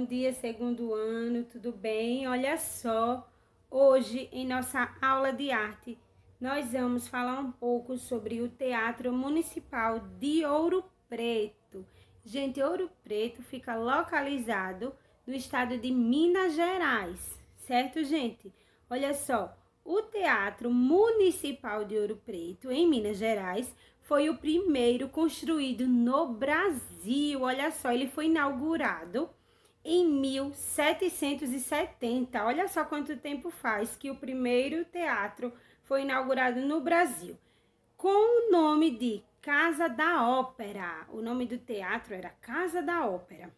Bom dia, segundo ano, tudo bem? Olha só, hoje em nossa aula de arte, nós vamos falar um pouco sobre o Teatro Municipal de Ouro Preto. Gente, Ouro Preto fica localizado no estado de Minas Gerais, certo, gente? Olha só, o Teatro Municipal de Ouro Preto, em Minas Gerais, foi o primeiro construído no Brasil. Olha só, ele foi inaugurado em 1770. Olha só quanto tempo faz que o primeiro teatro foi inaugurado no Brasil, com o nome de Casa da Ópera. O nome do teatro era Casa da Ópera.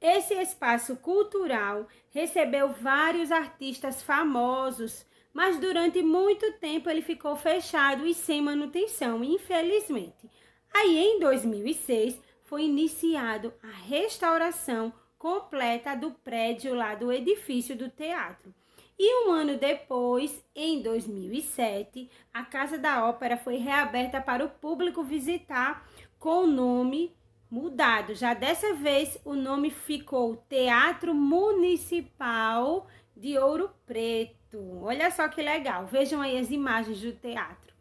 Esse espaço cultural recebeu vários artistas famosos, mas durante muito tempo ele ficou fechado e sem manutenção, infelizmente. Aí em 2006, foi iniciado a restauração completa do prédio lá do edifício do teatro. E um ano depois, em 2007, a Casa da Ópera foi reaberta para o público visitar com o nome mudado. Já dessa vez, o nome ficou Teatro Municipal de Ouro Preto. Olha só que legal. Vejam aí as imagens do teatro.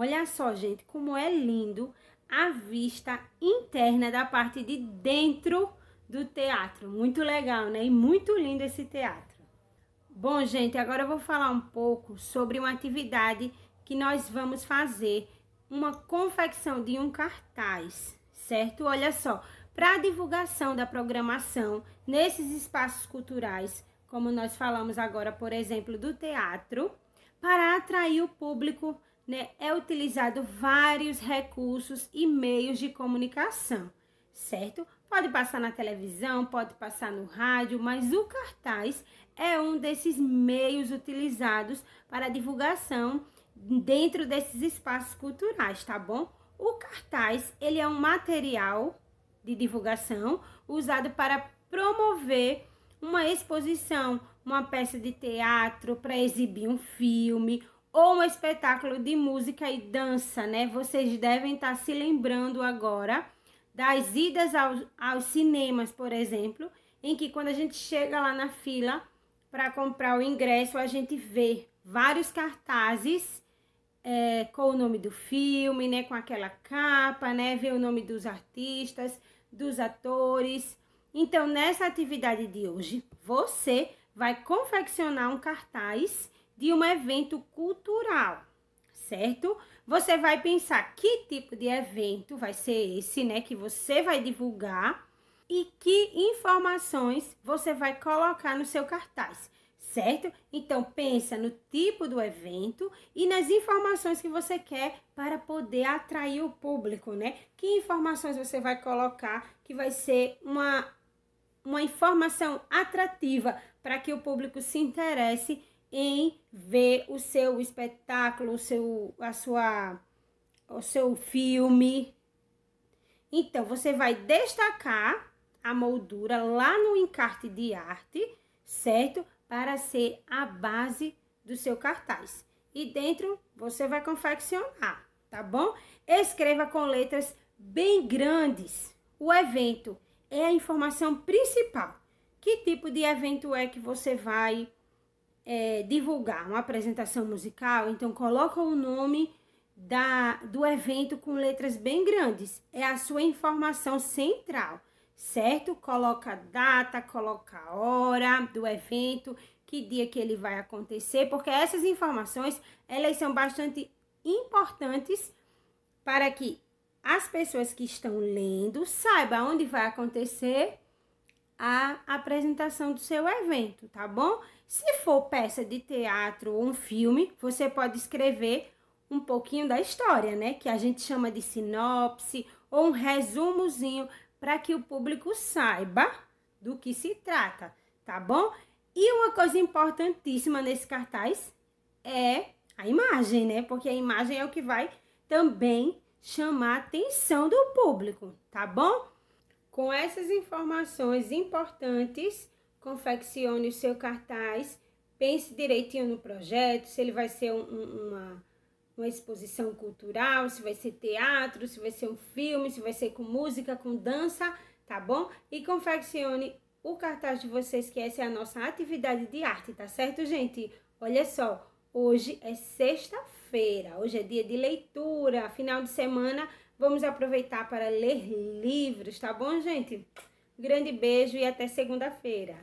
Olha só, gente, como é lindo a vista interna da parte de dentro do teatro. Muito legal, né? E muito lindo esse teatro. Bom, gente, agora eu vou falar um pouco sobre uma atividade que nós vamos fazer, uma confecção de um cartaz, certo? Olha só, para a divulgação da programação nesses espaços culturais, como nós falamos agora, por exemplo, do teatro, para atrair o público né, é utilizado vários recursos e meios de comunicação, certo? Pode passar na televisão, pode passar no rádio, mas o cartaz é um desses meios utilizados para divulgação dentro desses espaços culturais, tá bom? O cartaz, ele é um material de divulgação usado para promover uma exposição, uma peça de teatro, para exibir um filme ou um espetáculo de música e dança, né? Vocês devem estar tá se lembrando agora das idas aos, aos cinemas, por exemplo, em que quando a gente chega lá na fila para comprar o ingresso, a gente vê vários cartazes é, com o nome do filme, né? Com aquela capa, né? Vê o nome dos artistas, dos atores. Então, nessa atividade de hoje, você vai confeccionar um cartaz de um evento cultural, certo? Você vai pensar que tipo de evento vai ser esse, né, que você vai divulgar e que informações você vai colocar no seu cartaz, certo? Então pensa no tipo do evento e nas informações que você quer para poder atrair o público, né? Que informações você vai colocar que vai ser uma uma informação atrativa para que o público se interesse em ver o seu espetáculo, o seu, a sua, o seu filme. Então, você vai destacar a moldura lá no encarte de arte, certo? Para ser a base do seu cartaz. E dentro você vai confeccionar, tá bom? Escreva com letras bem grandes. O evento é a informação principal. Que tipo de evento é que você vai é, divulgar uma apresentação musical, então coloca o nome da, do evento com letras bem grandes. É a sua informação central, certo? Coloca a data, coloca a hora do evento, que dia que ele vai acontecer, porque essas informações, elas são bastante importantes para que as pessoas que estão lendo saibam onde vai acontecer a apresentação do seu evento, tá bom? Se for peça de teatro ou um filme, você pode escrever um pouquinho da história, né? Que a gente chama de sinopse ou um resumozinho para que o público saiba do que se trata, tá bom? E uma coisa importantíssima nesse cartaz é a imagem, né? Porque a imagem é o que vai também chamar a atenção do público, tá bom? Com essas informações importantes, confeccione o seu cartaz, pense direitinho no projeto, se ele vai ser um, uma, uma exposição cultural, se vai ser teatro, se vai ser um filme, se vai ser com música, com dança, tá bom? E confeccione o cartaz de vocês, que essa é a nossa atividade de arte, tá certo, gente? Olha só, hoje é sexta-feira, hoje é dia de leitura, final de semana, vamos aproveitar para ler livros, tá bom, gente? Grande beijo e até segunda-feira.